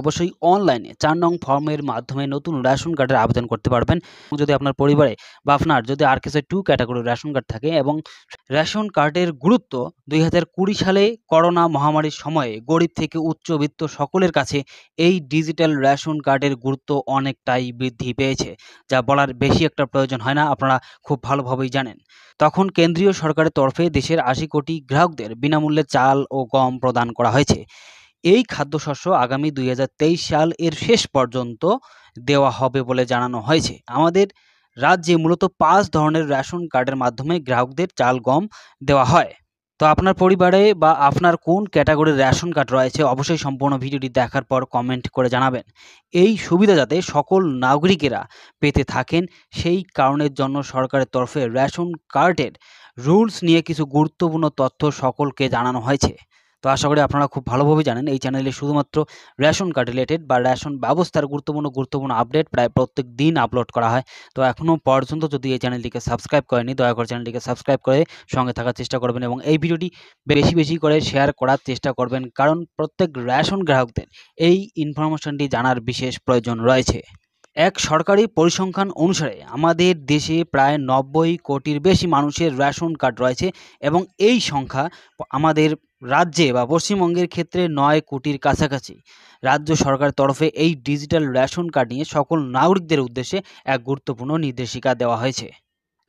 অবশ্যই অনলাইনে চার নং ফর্মের মাধ্যমে নতুন রেশন কার্ডের আবেদন করতে পারবেন যদি আপনার পরিবারে বা আপনার যদি আর কিছু টু ক্যাটাগরি রেশন কার্ড থাকে এবং রেশন কার্ডের গুরুত্ব দুই সালে করোনা মহামারীর সময়ে গরিব থেকে উচ্চবিত্ত সকলের কাছে এই ডিজিটাল রেশন কার্ডের গুরুত্ব অনেকটাই বৃদ্ধি পেয়েছে যা বলার বেশি একটা প্রয়োজন হয় না আপনারা খুব ভালোভাবেই জানেন তখন কেন্দ্রীয় সরকারের তরফে দেশের আশি কোটি গ্রাহকদের বিনামূল্যে চাল ও গম প্রদান করা হয়েছে এই খাদ্যশস্য আগামী দুই সাল এর শেষ পর্যন্ত দেওয়া হবে বলে জানানো হয়েছে আমাদের রাজ্যে মূলত পাঁচ ধরনের রেশন কার্ডের মাধ্যমে গ্রাহকদের চাল গম দেওয়া হয় তো আপনার পরিবারে বা আপনার কোন ক্যাটাগরির রেশন কার্ড রয়েছে অবশ্যই সম্পূর্ণ ভিডিওটি দেখার পর কমেন্ট করে জানাবেন এই সুবিধা যাতে সকল নাগরিকেরা পেতে থাকেন সেই কারণের জন্য সরকারের তরফে রেশন কার্ডের রুলস নিয়ে কিছু গুরুত্বপূর্ণ তথ্য সকলকে জানানো হয়েছে তো আশা করি আপনারা খুব ভালোভাবে জানেন এই চ্যানেলে শুধুমাত্র রেশন কার্ড রিলেটেড বা রেশন ব্যবস্থার গুরুত্বপূর্ণ গুরুত্বপূর্ণ আপডেট প্রায় প্রত্যেক দিন আপলোড করা হয় তো এখনও পর্যন্ত যদি এই চ্যানেলটিকে সাবস্ক্রাইব করেনি দয়া করে চ্যানেলটিকে সাবস্ক্রাইব করে সঙ্গে থাকার চেষ্টা করবেন এবং এই ভিডিওটি বেশি বেশি করে শেয়ার করার চেষ্টা করবেন কারণ প্রত্যেক রেশন গ্রাহকদের এই ইনফরমেশনটি জানার বিশেষ প্রয়োজন রয়েছে এক সরকারি পরিসংখ্যান অনুসারে আমাদের দেশে প্রায় নব্বই কোটির বেশি মানুষের রেশন কার্ড রয়েছে এবং এই সংখ্যা আমাদের রাজ্যে বা পশ্চিমবঙ্গের ক্ষেত্রে নয় কোটির কাছাকাছি রাজ্য সরকারের তরফে এই ডিজিটাল রেশন কার্ড নিয়ে সকল নাগরিকদের উদ্দেশ্যে এক গুরুত্বপূর্ণ নির্দেশিকা দেওয়া হয়েছে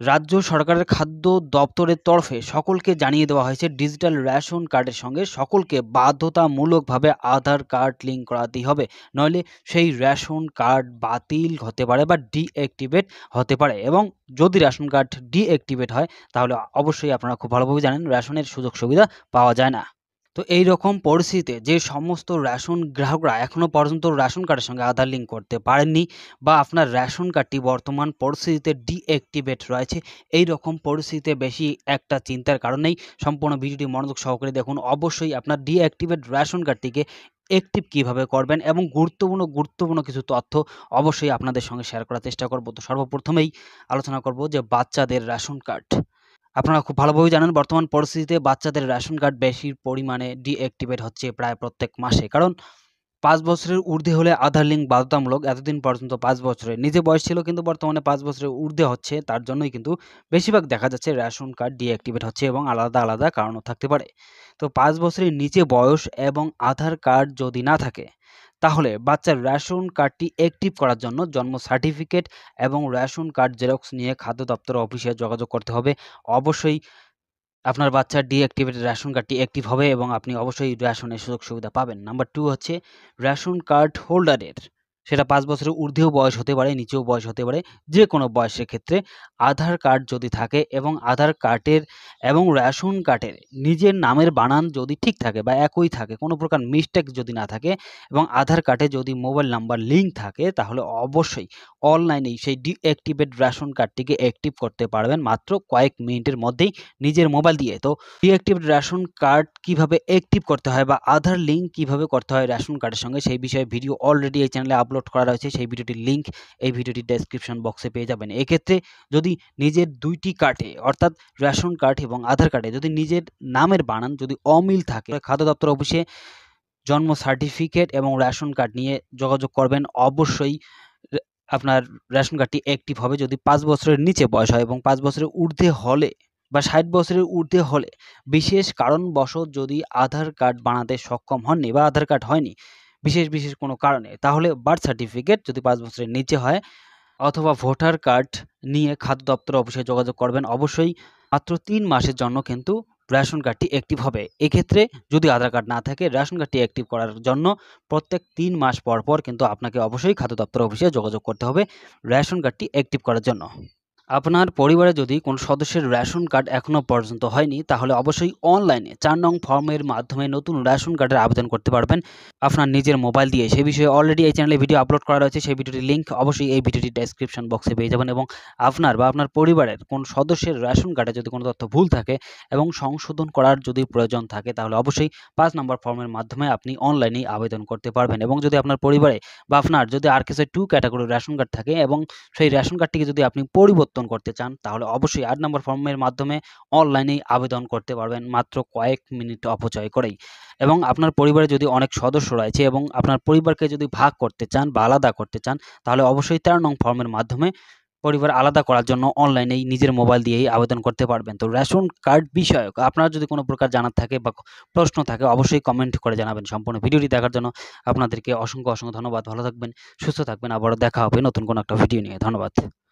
রাজ্য সরকারের খাদ্য দপ্তরের তরফে সকলকে জানিয়ে দেওয়া হয়েছে ডিজিটাল রেশন কার্ডের সঙ্গে সকলকে বাধ্যতামূলকভাবে আধার কার্ড লিঙ্ক করাতেই হবে নইলে সেই রেশন কার্ড বাতিল হতে পারে বা ডিঅ্যাক্টিভেট হতে পারে এবং যদি রেশন কার্ড ডিঅ্যাক্টিভেট হয় তাহলে অবশ্যই আপনারা খুব ভালোভাবে জানেন রেশনের সুযোগ সুবিধা পাওয়া যায় না তো এই রকম পরিস্থিতিতে যে সমস্ত রেশন গ্রাহকরা এখনও পর্যন্ত রেশন কার্ডের সঙ্গে আধার লিঙ্ক করতে পারেননি বা আপনার রেশন কার্ডটি বর্তমান পরিস্থিতিতে ডিঅ্যাক্টিভেট রয়েছে এই রকম পরিস্থিতিতে বেশি একটা চিন্তার কারণেই সম্পূর্ণ ভিডিওটি মনোযোগ সহকারে দেখুন অবশ্যই আপনার ডিঅ্যাক্টিভেট রেশন কার্ডটিকে অ্যাক্টিভ কিভাবে করবেন এবং গুরুত্বপূর্ণ গুরুত্বপূর্ণ কিছু তথ্য অবশ্যই আপনাদের সঙ্গে শেয়ার করার চেষ্টা করব তো সর্বপ্রথমেই আলোচনা করব যে বাচ্চাদের রেশন কার্ড আপনারা খুব ভালোভাবেই জানেন বর্তমান পরিস্থিতিতে বাচ্চাদের রেশন কার্ড বেশি পরিমাণে ডিঅ্যাক্টিভেট হচ্ছে প্রায় প্রত্যেক মাসে কারণ পাঁচ বছরের ঊর্ধ্বে হলে আধার লিঙ্ক বাধ্যতামূলক এতদিন পর্যন্ত পাঁচ বছরে নিজে বয়স ছিল কিন্তু বর্তমানে পাঁচ বছরের ঊর্ধ্বে হচ্ছে তার জন্যই কিন্তু বেশিরভাগ দেখা যাচ্ছে রেশন কার্ড ডিঅ্যাক্টিভেট হচ্ছে এবং আলাদা আলাদা কারণও থাকতে পারে তো পাঁচ বছরের নিচে বয়স এবং আধার কার্ড যদি না থাকে তাহলে বাচ্চার রেশন কার্ডটি অ্যাক্টিভ করার জন্য জন্ম সার্টিফিকেট এবং রেশন কার্ড জেরক্স নিয়ে খাদ্য দপ্তর অফিসে যোগাযোগ করতে হবে অবশ্যই আপনার বাচ্চার ডিঅ্যাক্টিভেটেড রেশন কার্ডটি অ্যাক্টিভ হবে এবং আপনি অবশ্যই রেশনের সুযোগ সুবিধা পাবেন নাম্বার টু হচ্ছে রেশন কার্ড হোল্ডারের সেটা পাঁচ বছরের ঊর্ধ্বেও বয়স হতে পারে নিচেও বয়স হতে পারে যে কোনো বয়সের ক্ষেত্রে আধার কার্ড যদি থাকে এবং আধার কার্ডের এবং রেশন কার্ডের নিজের নামের বানান যদি ঠিক থাকে বা একই থাকে কোনো প্রকার মিস্টেক যদি না থাকে এবং আধার কার্ডে যদি মোবাইল নাম্বার লিঙ্ক থাকে তাহলে অবশ্যই অনলাইনেই সেই ডিঅ্যাক্টিভেট রেশন কার্ডটিকে অ্যাক্টিভ করতে পারবেন মাত্র কয়েক মিনিটের মধ্যেই নিজের মোবাইল দিয়ে তো ডিঅ্যাক্টিভ রেশন কার্ড কিভাবে অ্যাক্টিভ করতে হয় বা আধার লিঙ্ক কিভাবে করতে হয় রেশন কার্ডের সঙ্গে সেই বিষয়ে ভিডিও অলরেডি এই চ্যানেলে আপলোড আপলোড করা রয়েছে সেই ভিডিওটির লিঙ্ক এই ভিডিওটির ডেসক্রিপশন বক্সে পেয়ে যাবেন এক্ষেত্রে যদি নিজের দুইটি কার্ডে অর্থাৎ রেশন কার্ড এবং আধার কার্ডে যদি নিজের নামের বানান যদি অমিল থাকে খাদ্য দপ্তর অফিসে জন্ম সার্টিফিকেট এবং রেশন কার্ড নিয়ে যোগাযোগ করবেন অবশ্যই আপনার রেশন কার্ডটি অ্যাক্টিভ হবে যদি পাঁচ বছরের নিচে বয়স হয় এবং পাঁচ বছরের ঊর্ধ্বে হলে বা ষাট বছরের ঊর্ধ্বে হলে বিশেষ কারণবশত যদি আধার কার্ড বানাতে সক্ষম হননি বা আধার কার্ড হয়নি বিশেষ বিশেষ কোনো কারণে তাহলে বার্থ সার্টিফিকেট যদি পাঁচ বছরের নিচে হয় অথবা ভোটার কার্ড নিয়ে খাদ্য দপ্তর অফিসে যোগাযোগ করবেন অবশ্যই মাত্র তিন মাসের জন্য কিন্তু রেশন কার্ডটি অ্যাক্টিভ হবে এক্ষেত্রে যদি আধার কার্ড না থাকে রেশন কার্ডটি অ্যাক্টিভ করার জন্য প্রত্যেক তিন মাস পর পর কিন্তু আপনাকে অবশ্যই খাদ্য দপ্তর অফিসে যোগাযোগ করতে হবে রেশন কার্ডটি অ্যাক্টিভ করার জন্য আপনার পরিবারে যদি কোনো সদস্যের রেশন কার্ড এখনও পর্যন্ত হয়নি তাহলে অবশ্যই অনলাইনে চার নং ফর্মের মাধ্যমে নতুন রেশন কার্ডের আবেদন করতে পারবেন আপনার নিজের মোবাইল দিয়ে সেই বিষয়ে অলরেডি এই চ্যানেলে ভিডিও আপলোড করা রয়েছে সেই ভিডিওটির লিঙ্ক অবশ্যই এই ভিডিওটি ডেসক্রিপশন বক্সে পেয়ে যাবেন এবং আপনার বা আপনার পরিবারের কোন সদস্যের রেশন কার্ডে যদি কোনো তথ্য ভুল থাকে এবং সংশোধন করার যদি প্রয়োজন থাকে তাহলে অবশ্যই পাঁচ নম্বর ফর্মের মাধ্যমে আপনি অনলাইনেই আবেদন করতে পারবেন এবং যদি আপনার পরিবারে বা আপনার যদি আর কেসে টু ক্যাটাগরির রেশন কার্ড থাকে এবং সেই রেশন কার্ডটিকে যদি আপনি পরিবর্তন আবেদন করতে চান তাহলে অবশ্যই আট নম্বর ফর্মের মাধ্যমে অনলাইনেই আবেদন করতে পারবেন মাত্র কয়েক মিনিট অপচয় করেই এবং আপনার পরিবারে যদি অনেক সদস্য রয়েছে এবং আপনার পরিবারকে যদি ভাগ করতে চান বা আলাদা করতে চান তাহলে অবশ্যই তেরো নং ফর্মের মাধ্যমে পরিবার আলাদা করার জন্য অনলাইনেই নিজের মোবাইল দিয়েই আবেদন করতে পারবেন তো রেশন কার্ড বিষয়ক আপনার যদি কোনো প্রকার জানার থাকে বা প্রশ্ন থাকে অবশ্যই কমেন্ট করে জানাবেন সম্পূর্ণ ভিডিওটি দেখার জন্য আপনাদেরকে অসংখ্য অসংখ্য ধন্যবাদ ভালো থাকবেন সুস্থ থাকবেন আবারও দেখা হবে নতুন কোনো একটা ভিডিও নিয়ে ধন্যবাদ